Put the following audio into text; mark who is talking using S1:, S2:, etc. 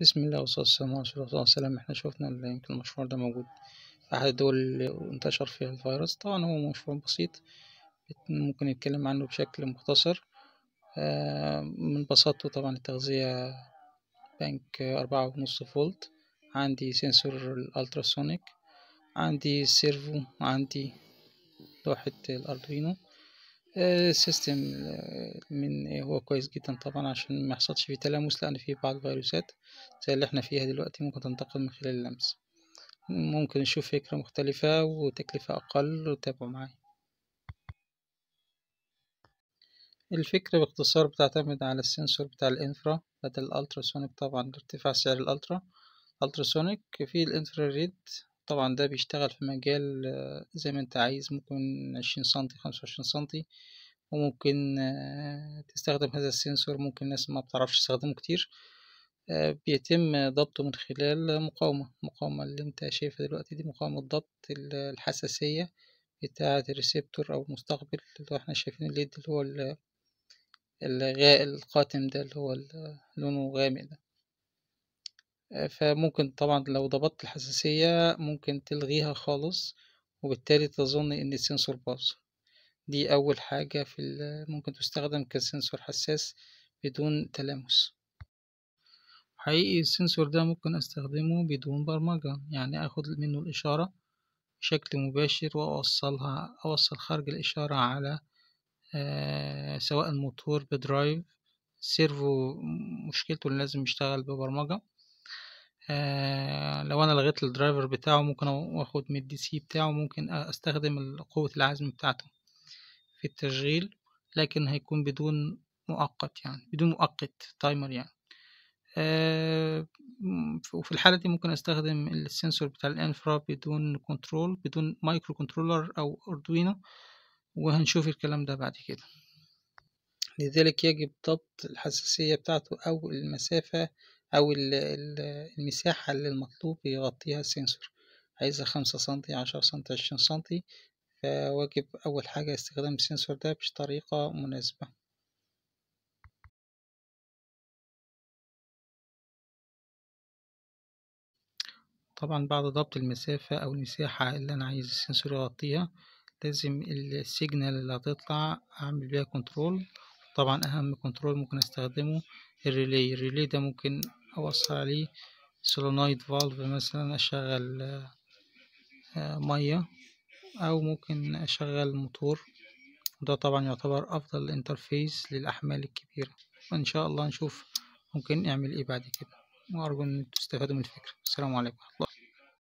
S1: بسم الله والصلاة والسلام على رسول الله صلى الله عليه وسلم احنا شفنا اللي يمكن المشروع ده موجود في أحد الدول اللي انتشر فيها الفيروس طبعا هو مشروع بسيط ممكن نتكلم عنه بشكل مختصر آه، من بساطته طبعا التغذية بنك أربعة ونص فولت عندي سنسور الألتراسونيك عندي سيرفو عندي لوحة الأردوينو السيستم آه، آه، من إيه، هو كويس جدا طبعا عشان ما يحصلش فيه تلامس لان فيه بعض الفيروسات زي اللي احنا فيها دلوقتي ممكن تنتقل من خلال اللمس ممكن نشوف فكرة مختلفة وتكلفة أقل وتابعوا معايا الفكرة باختصار بتعتمد على السنسور بتاع الانفرا بدل سونيك طبعا لارتفاع سعر الالترا سونيك في الانفرا ريد طبعا ده بيشتغل في مجال آه، زي ما انت عايز ممكن عشرين سنتي خمسة وعشرين سنتي وممكن آه، تستخدم هذا السنسور ممكن ناس ما بتعرفش تستخدمه كتير آه، بيتم ضبطه من خلال مقاومة المقاومة اللي انت شايفها دلوقتي دي مقاومة ضبط الحساسية بتاعة الريسبتور أو المستقبل اللي احنا شايفين الليد اللي هو الغاء القاتم ده اللي هو لونه غامق ده آه، فممكن طبعا لو ضبطت الحساسية ممكن تلغيها خالص وبالتالي تظن ان السنسور باظ دي اول حاجة في ممكن تستخدم كسنسور حساس بدون تلامس حقيقي السنسور ده ممكن استخدمه بدون برمجة يعني اخد منه الاشارة بشكل مباشر واوصلها اوصل خارج الاشارة على آه، سواء الموتور بدرايف سيرفو مشكلته لازم يشتغل ببرمجة آه، لو انا لغيت الدرايفر بتاعه ممكن اخد من الدي سي بتاعه ممكن استخدم قوة العزم بتاعته في التشغيل لكن هيكون بدون مؤقت يعني بدون مؤقت تايمر يعني آه، وفي الحالة دي ممكن استخدم السنسور بتاع الانفرا بدون كنترول بدون مايكرو كنترولر او اردوينو وهنشوف الكلام ده بعد كده لذلك يجب ضبط الحساسية بتاعته او المسافة أو المساحة اللي المطلوب يغطيها السنسور عايزها خمسة سنتي عشرة سنتي عشرين سنتي فواجب أول حاجة استخدام السنسور ده بطريقة مناسبة طبعا بعد ضبط المسافة أو المساحة اللي أنا عايز السنسور يغطيها لازم السيجنال اللي هتطلع أعمل بيها كنترول طبعا اهم كنترول ممكن استخدمه الريلي الريلي ده ممكن اوصل عليه سولونايد فالف مثلا اشغل آه، ميه او ممكن اشغل موتور ده طبعا يعتبر افضل انترفيس للاحمال الكبيره وان شاء الله نشوف ممكن نعمل ايه بعد كده وارجو ان تستفادوا من الفكره السلام عليكم الله